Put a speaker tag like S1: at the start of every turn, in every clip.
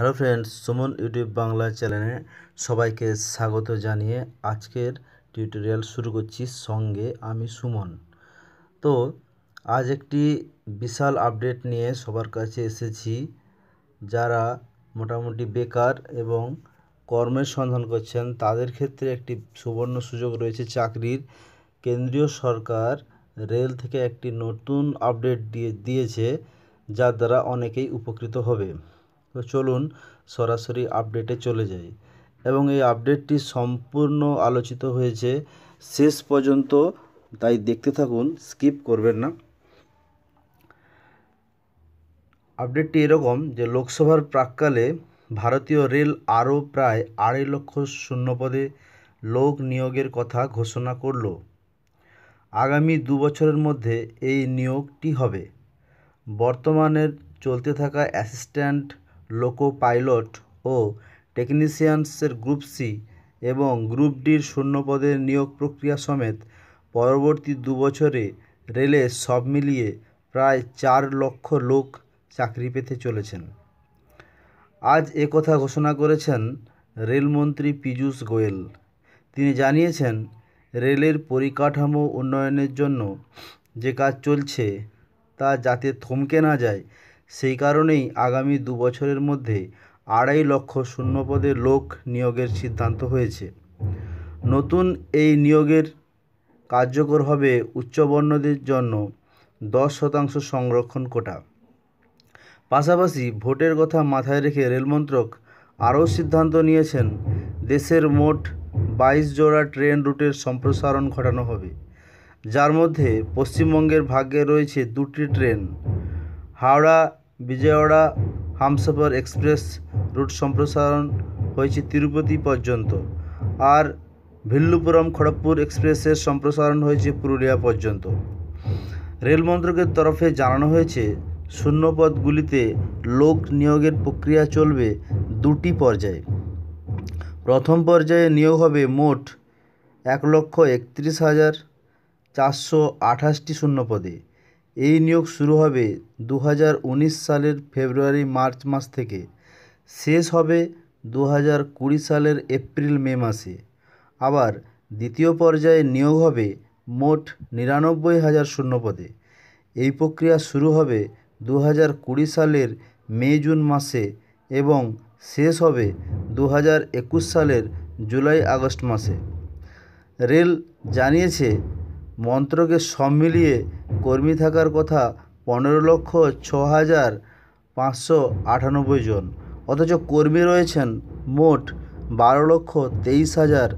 S1: hello friends Suman YouTube Bangla চ্যানেলে সবাইকে স্বাগত জানিয়ে আজকের টিউটোরিয়াল শুরু করছি সঙ্গে আমি সুমন তো আজ একটি বিশাল আপডেট নিয়ে সবার কাছে এসেছি যারা মোটামুটি বেকার এবং কর্মের সন্ধান করছেন তাদের ক্ষেত্রে একটি সুবর্ণ সুযোগ রয়েছে চাকরির কেন্দ্রীয় সরকার রেল থেকে একটি নতুন আপডেট দিয়ে দিয়েছে যার দ্বারা অনেকেই উপকৃত হবে তো চলুন সরাসরি আপডেটে চলে যাই এবং এই আপডেটটি সম্পূর্ণ আলোচিত হয়েছে শেষ পর্যন্ত তাই দেখতে থাকুন স্কিপ করবেন না আপডেটটি এরকম যে লোকসভার প্রাককালে ভারতীয় রেল আরও প্রায় আড়াই লক্ষ শূন্যপদে লোক নিয়োগের কথা ঘোষণা করল আগামী দু বছরের মধ্যে এই নিয়োগটি হবে বর্তমানের চলতে থাকা অ্যাসিস্ট্যান্ট লোকো পাইলট ও টেকনিশিয়ানসের গ্রুপ সি এবং গ্রুপ ডির শূন্য পদের নিয়োগ প্রক্রিয়া সমেত পরবর্তী দু বছরে রেলে সব মিলিয়ে প্রায় চার লক্ষ লোক চাকরি পেতে চলেছেন আজ এ কথা ঘোষণা করেছেন রেলমন্ত্রী পীযূষ গোয়েল তিনি জানিয়েছেন রেলের পরিকাঠামো উন্নয়নের জন্য যে কাজ চলছে তা যাতে থমকে না যায় সেই কারণেই আগামী দু বছরের মধ্যে আড়াই লক্ষ শূন্যপদে লোক নিয়োগের সিদ্ধান্ত হয়েছে নতুন এই নিয়োগের কার্যকর হবে উচ্চবর্ণদের জন্য দশ শতাংশ সংরক্ষণ কোটা পাশাপাশি ভোটের কথা মাথায় রেখে রেলমন্ত্রক আরও সিদ্ধান্ত নিয়েছেন দেশের মোট বাইশ জোড়া ট্রেন রুটের সম্প্রসারণ ঘটানো হবে যার মধ্যে পশ্চিমবঙ্গের ভাগ্যে রয়েছে দুটি train Howrah Vijayawada Humsafar express route সম্প্রসারণ হয়েছে তিরুপতি পর্যন্ত আর ভিল্লুপুরম খড়গপুর এক্সপ্রেসের সম্প্রসারণ হয়েছে পুরুলিয়া পর্যন্ত রেল মন্ত্রকের তরফে জানানো হয়েছে শূন্যপদগুলিতে লোক নিয়োগের প্রক্রিয়া চলবে দুটি পর্যায়ে প্রথম পর্যায়ে নিয়োগ হবে মোট এক লক্ষ একত্রিশ হাজার চারশো আঠাশটি শূন্যপদে এই নিয়োগ শুরু হবে দু সালের ফেব্রুয়ারি মার্চ মাস থেকে শেষ হবে দু সালের এপ্রিল মে মাসে আবার দ্বিতীয় পর্যায়ে নিয়োগ হবে মোট নিরানব্বই হাজার শূন্যপদে এই প্রক্রিয়া শুরু হবে দু সালের মে জুন মাসে এবং শেষ হবে দু সালের জুলাই আগস্ট মাসে রেল জানিয়েছে মন্ত্রকে সব মিলিয়ে কর্মী থাকার কথা পনেরো লক্ষ ছ হাজার পাঁচশো আটানব্বই জন অথচ কর্মী রয়েছেন মোট বারো লক্ষ তেইশ হাজার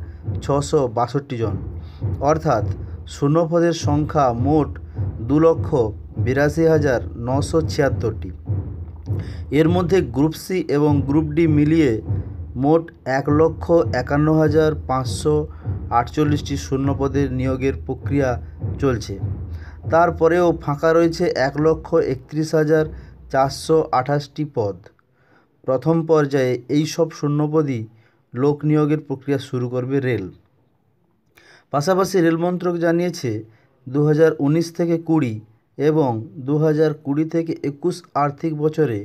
S1: ছশো বাষট্টি জন অর্থাৎ শূন্যপদের সংখ্যা মোট দু লক্ষ বিরাশি হাজার নশো ছিয়াত্তরটি এর মধ্যে গ্রুপ সি এবং গ্রুপ ডি মিলিয়ে মোট এক লক্ষ একান্ন হাজার পাঁচশো আটচল্লিশটি শূন্যপদের নিয়োগের প্রক্রিয়া চলছে তারপরেও ফাঁকা রয়েছে এক লক্ষ একত্রিশ হাজার চারশো আঠাশটি পদ প্রথম পর্যায়ে এই সব শূন্যপদই লোক নিয়োগের প্রক্রিয়া শুরু করবে রেল পাশাপাশি রেলমন্ত্রক জানিয়েছে দু উনিশ থেকে কুড়ি এবং দু কুড়ি থেকে একুশ আর্থিক বছরে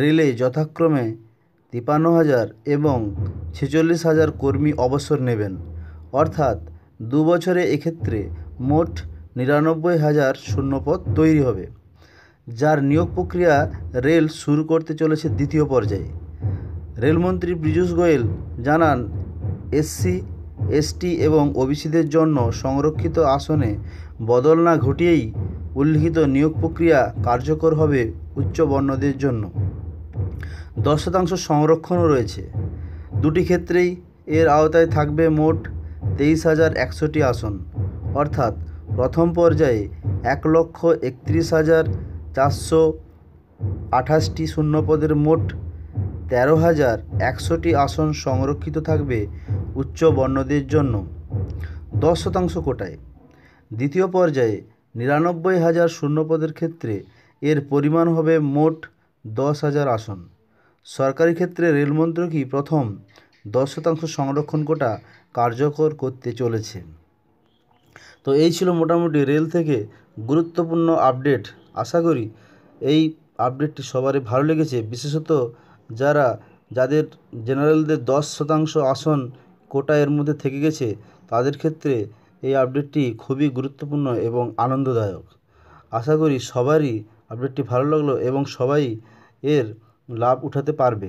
S1: রেলে যথাক্রমে তিপান্ন হাজার এবং ছেচল্লিশ হাজার কর্মী অবসর নেবেন অর্থাৎ দু বছরে এক্ষেত্রে মোট নিরানব্বই হাজার শূন্যপদ তৈরি হবে যার নিয়োগ প্রক্রিয়া রেল শুরু করতে চলেছে দ্বিতীয় পর্যায়ে রেলমন্ত্রী পীযূষ গোয়েল জানান এসসি এসটি এবং ওবিসিদের জন্য সংরক্ষিত আসনে বদল না ঘটিয়েই উল্লিখিত নিয়োগ প্রক্রিয়া কার্যকর হবে উচ্চ বর্ণদের জন্য দশ শতাংশ সংরক্ষণও রয়েছে দুটি ক্ষেত্রেই এর আওতায় থাকবে মোট তেইশ হাজার একশোটি আসন অর্থাৎ প্রথম পর্যায়ে এক লক্ষ একত্রিশ হাজার চারশো আঠাশটি শূন্যপদের মোট তেরো হাজার একশোটি আসন সংরক্ষিত থাকবে উচ্চ বর্ণদের জন্য দশ শতাংশ কোটায় দ্বিতীয় পর্যায়ে নিরানব্বই হাজার শূন্যপদের ক্ষেত্রে এর পরিমাণ হবে মোট দশ হাজার আসন সরকারি ক্ষেত্রে রেলমন্ত্রকই প্রথম দশ শতাংশ সংরক্ষণ কোটা কার্যকর করতে চলেছে তো এই ছিল মোটামুটি রেল থেকে গুরুত্বপূর্ণ আপডেট আশা করি এই আপডেটটি সবারই ভালো লেগেছে বিশেষত যারা যাদের জেনারেলদের দশ শতাংশ আসন কোটা এর মধ্যে থেকে গেছে তাদের ক্ষেত্রে এই আপডেটটি খুবই গুরুত্বপূর্ণ এবং আনন্দদায়ক আশা করি সবারই আপডেটটি ভালো লাগলো এবং সবাই এর লাভ উঠাতে পারবে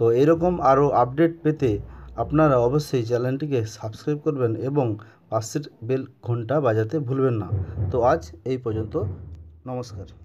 S1: তো এরকম আরও আপডেট পেতে আপনারা অবশ্যই চ্যানেলটিকে সাবস্ক্রাইব করবেন এবং পাশের বেল ঘন্টা বাজাতে ভুলবেন না তো আজ এই পর্যন্ত নমস্কার